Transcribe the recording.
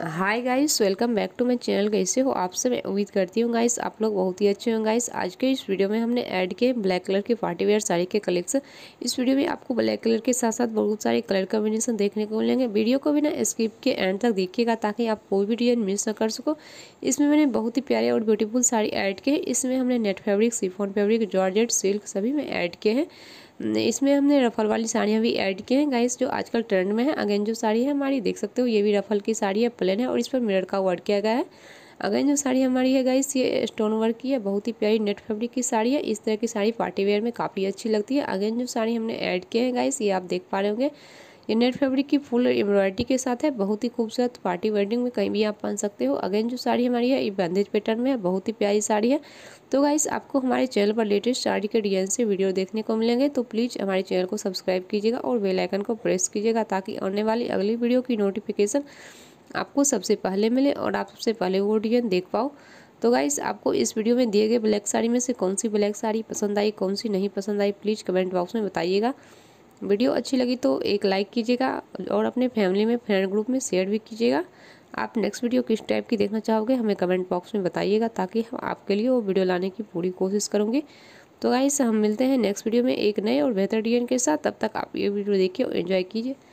hi guys welcome back to my channel कैसे हो आपसे मैं उम्मीद करती हूँ गाइस आप लोग बहुत ही अच्छे हों गाइस आज के इस वीडियो में हमने ऐड के ब्लैक कलर के पार्टी वेयर साड़ी के कलेक्शन इस वीडियो में आपको ब्लैक कलर के साथ साथ बहुत सारे कलर कॉम्बिनेशन देखने को मिलेंगे वीडियो को भी ना स्किप के एंड तक देखिएगा ताकि आप कोई भी डिजाइन मिस न कर सको इसमें मैंने बहुत ही प्यारे और ब्यूटीफुल साड़ी ऐड किए इसमें हमने net fabric chiffon fabric georgette silk सभी में ऐड किए हैं इसमें हमने रफल वाली साड़ियाँ भी ऐड किए हैं गाइस जो आजकल ट्रेंड में है अगेन जो साड़ी है हमारी देख सकते हो ये भी रफल की साड़ी है प्लेन है और इस पर मिरर का वर्क किया गया है अगेन जो साड़ी हमारी है गाइस ये स्टोन वर्क की है बहुत ही प्यारी नेट फैब्रिक की साड़ी है इस तरह की साड़ी पार्टी वेयर में काफ़ी अच्छी लगती है अगेन जो साड़ी हमने ऐड किए हैं गाइस ये आप देख पा रहे होंगे ये नेट फैब्रिक की फुल एम्ब्रॉयडरी के साथ है बहुत ही खूबसूरत पार्टी वेडिंग में कहीं भी आप पहन सकते हो अगेन जो साड़ी हमारी है ये बैंडेज पैटर्न में है बहुत ही प्यारी साड़ी है तो गाइस आपको हमारे चैनल पर लेटेस्ट साड़ी के डिजाइन से वीडियो देखने को मिलेंगे तो प्लीज़ हमारे चैनल को सब्सक्राइब कीजिएगा और बेलाइकन को प्रेस कीजिएगा ताकि आने वाली अगली वीडियो की नोटिफिकेशन आपको सबसे पहले मिले और आप सबसे पहले वो डिजाइन देख पाओ तो गाइस आपको इस वीडियो में दिए गए ब्लैक साड़ी में से कौन सी ब्लैक साड़ी पसंद आई कौन सी नहीं पसंद आई प्लीज़ कमेंट बॉक्स में बताइएगा वीडियो अच्छी लगी तो एक लाइक कीजिएगा और अपने फैमिली में फ्रेंड ग्रुप में शेयर भी कीजिएगा आप नेक्स्ट वीडियो किस टाइप की देखना चाहोगे हमें कमेंट बॉक्स में बताइएगा ताकि हम आपके लिए वो वीडियो लाने की पूरी कोशिश करेंगे तो गाइस हम मिलते हैं नेक्स्ट वीडियो में एक नए और बेहतर डिजाइन के साथ तब तक आप ये वीडियो देखिए और इन्जॉय कीजिए